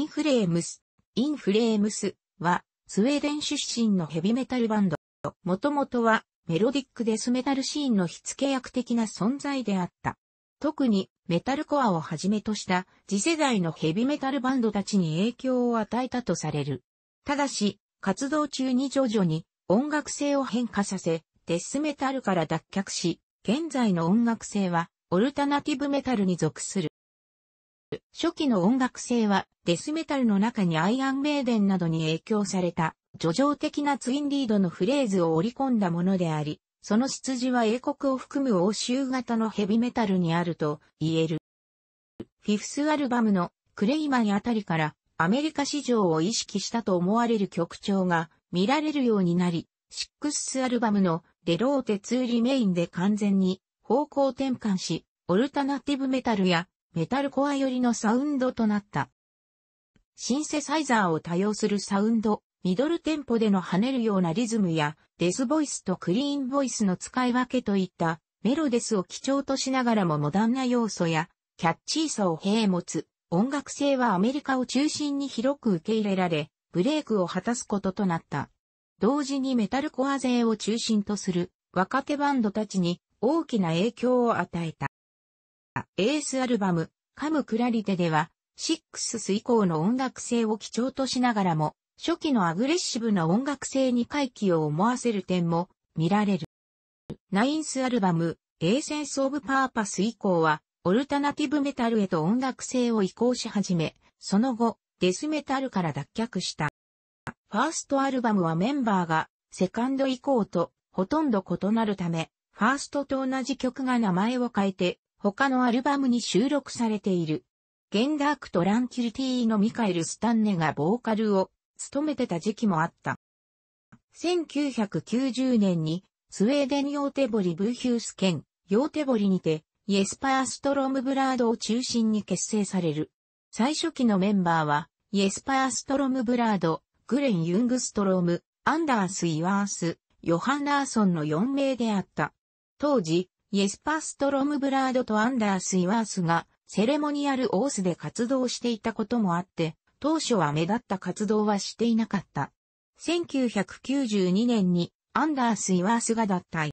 インフレームス。インフレームスは、スウェーデン出身のヘビメタルバンド。もともとは、メロディックデスメタルシーンの火付け役的な存在であった。特に、メタルコアをはじめとした、次世代のヘビメタルバンドたちに影響を与えたとされる。ただし、活動中に徐々に、音楽性を変化させ、デスメタルから脱却し、現在の音楽性は、オルタナティブメタルに属する。初期の音楽性はデスメタルの中にアイアンメイデンなどに影響された、叙情的なツインリードのフレーズを織り込んだものであり、その出自は英国を含む欧州型のヘビメタルにあると言える。フィフスアルバムのクレイマンあたりからアメリカ市場を意識したと思われる曲調が見られるようになり、シックスアルバムのデローテツーリメインで完全に方向転換し、オルタナティブメタルやメタルコア寄りのサウンドとなった。シンセサイザーを多用するサウンド、ミドルテンポでの跳ねるようなリズムや、デスボイスとクリーンボイスの使い分けといったメロデスを基調としながらもモダンな要素や、キャッチーさを併持つ、音楽性はアメリカを中心に広く受け入れられ、ブレイクを果たすこととなった。同時にメタルコア勢を中心とする若手バンドたちに大きな影響を与えた。エースアルバム、カムクラリテでは、シックスス以降の音楽性を基調としながらも、初期のアグレッシブな音楽性に回帰を思わせる点も見られる。ナインスアルバム、エーセンス・オブ・パーパス以降は、オルタナティブメタルへと音楽性を移行し始め、その後、デスメタルから脱却した。ファーストアルバムはメンバーが、セカンド以降と、ほとんど異なるため、ファーストと同じ曲が名前を変えて、他のアルバムに収録されている。ゲンダークとランキュティのミカエル・スタンネがボーカルを務めてた時期もあった。1990年にスウェーデンヨーテボリ・ブーヒュース県ヨーテボリにてイエスパー・ストロムブラードを中心に結成される。最初期のメンバーはイエスパー・ストロムブラード、グレン・ユングストロム、アンダース・イワース、ヨハンラーソンの4名であった。当時、イエスパストロムブラードとアンダース・イワースがセレモニアルオースで活動していたこともあって、当初は目立った活動はしていなかった。1992年にアンダース・イワースが脱退。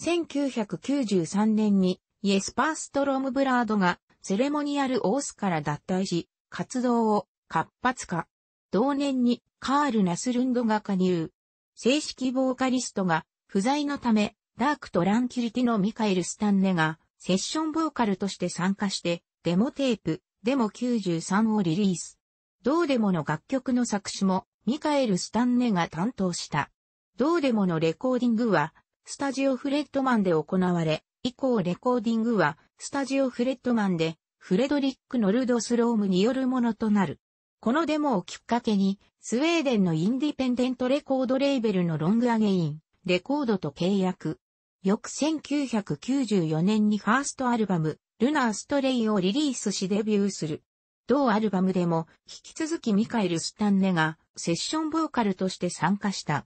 1993年にイエスパーストロムブラードがセレモニアルオースから脱退し、活動を活発化。同年にカール・ナスルンドが加入。正式ボーカリストが不在のためダークトランキュリティのミカエル・スタンネがセッションボーカルとして参加してデモテープ、デモ93をリリース。どうでもの楽曲の作詞もミカエル・スタンネが担当した。どうでものレコーディングはスタジオフレッドマンで行われ、以降レコーディングはスタジオフレッドマンでフレドリック・ノルドスロームによるものとなる。このデモをきっかけに、スウェーデンのインディペンデントレコードレーベルのロングアゲイン、レコードと契約、翌1994年にファーストアルバム、ルナーストレイをリリースしデビューする。同アルバムでも、引き続きミカエル・スタンネがセッションボーカルとして参加した。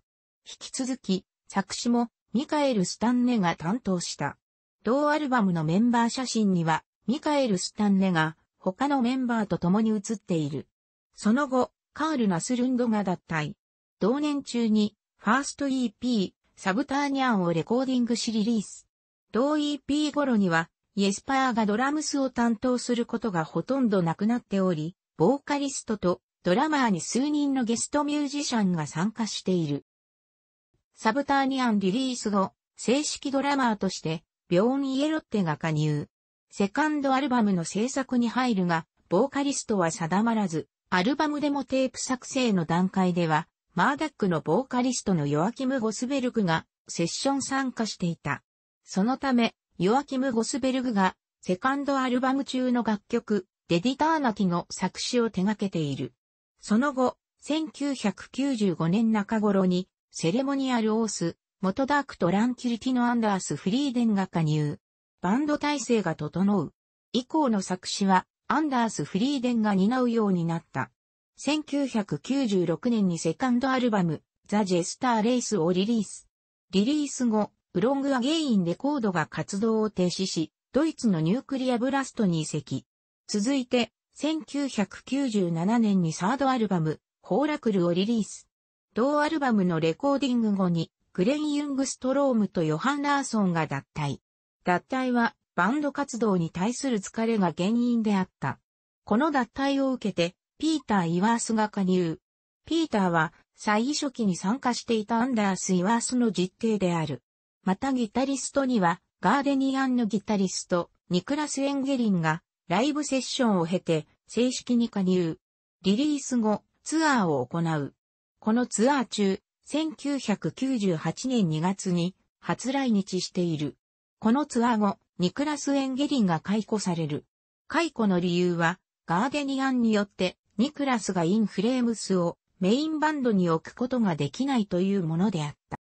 引き続き、作詞もミカエル・スタンネが担当した。同アルバムのメンバー写真には、ミカエル・スタンネが他のメンバーと共に写っている。その後、カール・ナスルンドが脱退。同年中に、ファースト EP、サブターニャンをレコーディングしリリース。同 EP 頃には、イエスパーがドラムスを担当することがほとんどなくなっており、ボーカリストとドラマーに数人のゲストミュージシャンが参加している。サブターニアンリリース後、正式ドラマーとして、病院エロッテが加入。セカンドアルバムの制作に入るが、ボーカリストは定まらず、アルバムデモテープ作成の段階では、マーダックのボーカリストのヨアキム・ゴスベルグがセッション参加していた。そのため、ヨアキム・ゴスベルグがセカンドアルバム中の楽曲、デディターナティの作詞を手掛けている。その後、1995年中頃に、セレモニアル・オース、元ダークとランキュリティのアンダース・フリーデンが加入。バンド体制が整う。以降の作詞は、アンダース・フリーデンが担うようになった。1996年にセカンドアルバム、ザ・ジェスター・レイスをリリース。リリース後、ウロング・アゲインレコードが活動を停止し、ドイツのニュークリア・ブラストに移籍。続いて、1997年にサードアルバム、ホーラクルをリリース。同アルバムのレコーディング後に、グレン・ユングストロームとヨハン・ラーソンが脱退。脱退は、バンド活動に対する疲れが原因であった。この脱退を受けて、ピーター・イワースが加入。ピーターは、最初期に参加していたアンダース・イワースの実弟である。またギタリストには、ガーデニアンのギタリスト、ニクラス・エンゲリンが、ライブセッションを経て、正式に加入。リリース後、ツアーを行う。このツアー中、1998年2月に、初来日している。このツアー後、ニクラス・エンゲリンが解雇される。解雇の理由は、ガーデニアンによってニクラスがインフレームスをメインバンドに置くことができないというものであった。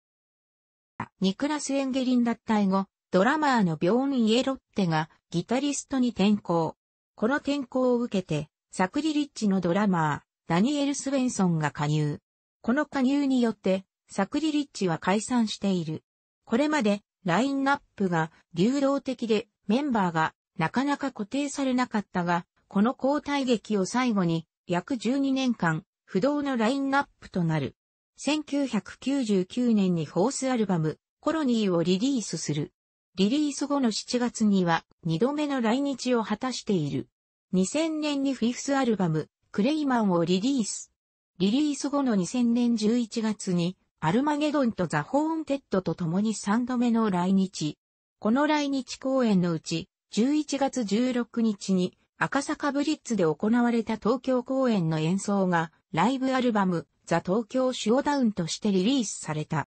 ニクラス・エンゲリン脱退後、ドラマーのビョーン・イエロッテがギタリストに転向。この転向を受けて、サクリリッチのドラマー、ダニエル・スウェンソンが加入。この加入によって、サクリリッチは解散している。これまで、ラインナップが流動的で、メンバーがなかなか固定されなかったが、この交代劇を最後に、約12年間、不動のラインナップとなる。1999年にフォースアルバム、コロニーをリリースする。リリース後の7月には2度目の来日を果たしている。2000年にフィフスアルバム、クレイマンをリリース。リリース後の2000年11月に、アルマゲドンとザ・ホーンテッドと共に3度目の来日。この来日公演のうち、11月16日に赤坂ブリッツで行われた東京公演の演奏がライブアルバムザ東京シオダウンとしてリリースされた。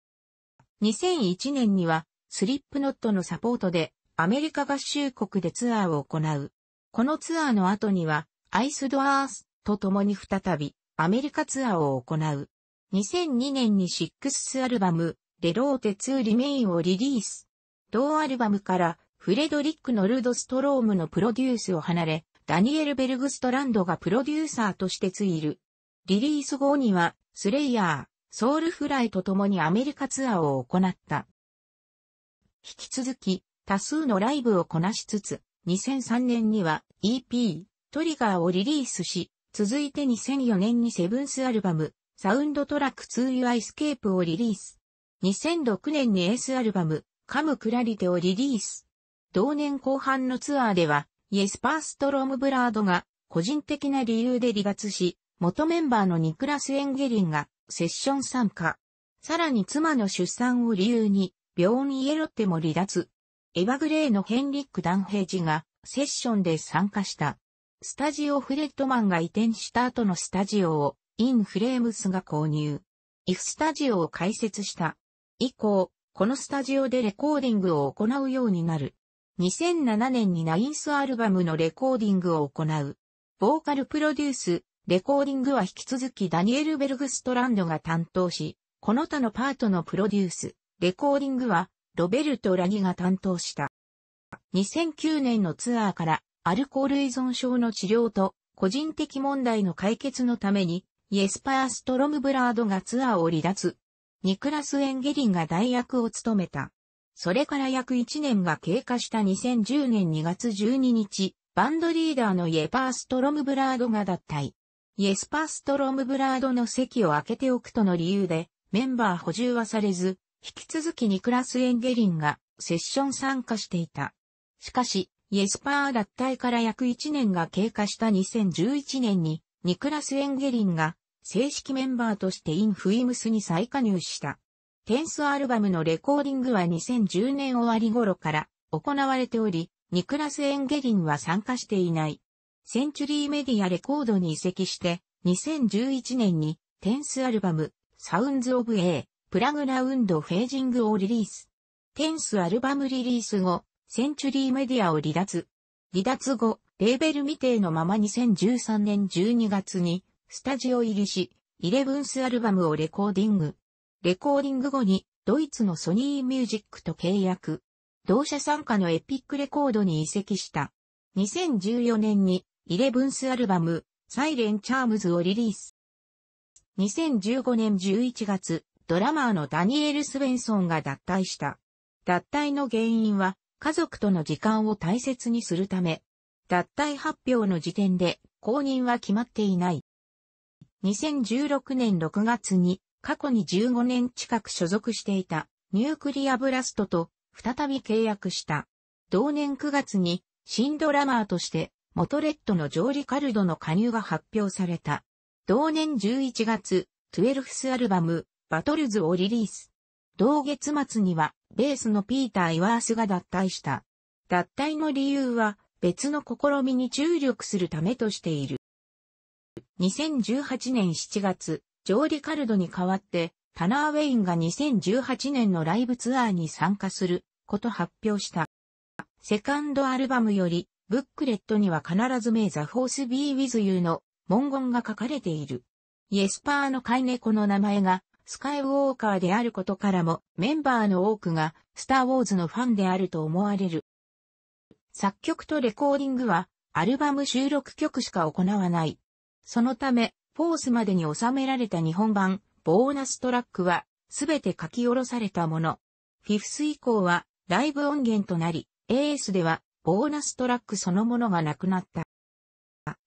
2001年にはスリップノットのサポートでアメリカ合衆国でツアーを行う。このツアーの後にはアイスドアースと共に再びアメリカツアーを行う。2002年にシックスアルバムレローテ2リメインをリリース。同アルバムからフレドリック・ノルドストロームのプロデュースを離れ、ダニエル・ベルグストランドがプロデューサーとしてついる。リリース後には、スレイヤー、ソウルフライと共にアメリカツアーを行った。引き続き、多数のライブをこなしつつ、2003年には EP、トリガーをリリースし、続いて2004年にセブンスアルバム、サウンドトラック 2U イスケープをリリース。2006年にエースアルバム、カムクラリテをリリース。同年後半のツアーでは、イエスパーストロームブラードが個人的な理由で離脱し、元メンバーのニクラス・エンゲリンがセッション参加。さらに妻の出産を理由に、病院エロっても離脱。エヴァグレーのヘンリック・ダンヘイジがセッションで参加した。スタジオフレッドマンが移転した後のスタジオをインフレームスが購入。イフスタジオを開設した。以降、このスタジオでレコーディングを行うようになる。2007年にナインスアルバムのレコーディングを行う。ボーカルプロデュース、レコーディングは引き続きダニエル・ベルグストランドが担当し、この他のパートのプロデュース、レコーディングはロベルト・ラギが担当した。2009年のツアーからアルコール依存症の治療と個人的問題の解決のためにイエスパー・ストロムブラードがツアーを離脱。ニクラス・エンゲリンが代役を務めた。それから約1年が経過した2010年2月12日、バンドリーダーのイエパーストロムブラードが脱退。イエスパーストロムブラードの席を開けておくとの理由で、メンバー補充はされず、引き続きニクラス・エンゲリンがセッション参加していた。しかし、イエスパー脱退から約1年が経過した2011年に、ニクラス・エンゲリンが正式メンバーとしてインフイムスに再加入した。テンスアルバムのレコーディングは2010年終わり頃から行われており、ニクラス・エンゲリンは参加していない。センチュリーメディアレコードに移籍して、2011年にテンスアルバム、サウンズ・オブ・エー、プラグラウンド・フェージングをリリース。テンスアルバムリリース後、センチュリーメディアを離脱。離脱後、レーベル未定のまま2013年12月に、スタジオ入りし、イレブンスアルバムをレコーディング。レコーディング後にドイツのソニーミュージックと契約。同社参加のエピックレコードに移籍した。2014年にイレブンスアルバムサイレンチャームズをリリース。2015年11月、ドラマーのダニエル・スウェンソンが脱退した。脱退の原因は家族との時間を大切にするため、脱退発表の時点で公認は決まっていない。2016年6月に過去に15年近く所属していたニュークリアブラストと再び契約した。同年9月に新ドラマーとしてモトレットのジョーリカルドの加入が発表された。同年11月、トゥエルフスアルバム、バトルズをリリース。同月末には、ベースのピーター・イワースが脱退した。脱退の理由は、別の試みに注力するためとしている。2018年7月、ジョー・リカルドに代わって、タナー・ウェインが2018年のライブツアーに参加すること発表した。セカンドアルバムより、ブックレットには必ず名ザ・フォース・ビー・ウィズ・ユーの文言が書かれている。イエスパーの飼い猫の名前がスカイウォーカーであることからもメンバーの多くがスターウォーズのファンであると思われる。作曲とレコーディングはアルバム収録曲しか行わない。そのためフォースまでに収められた日本版、ボーナストラックは、すべて書き下ろされたもの。フィフス以降は、ライブ音源となり、AS では、ボーナストラックそのものがなくなった。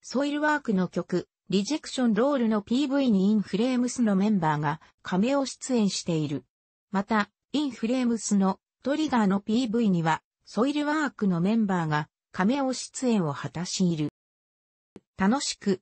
ソイルワークの曲、リジェクションロールの PV にインフレームスのメンバーがメを出演している。また、インフレームスのトリガーの PV には、ソイルワークのメンバーがメを出演を果たしている。楽しく、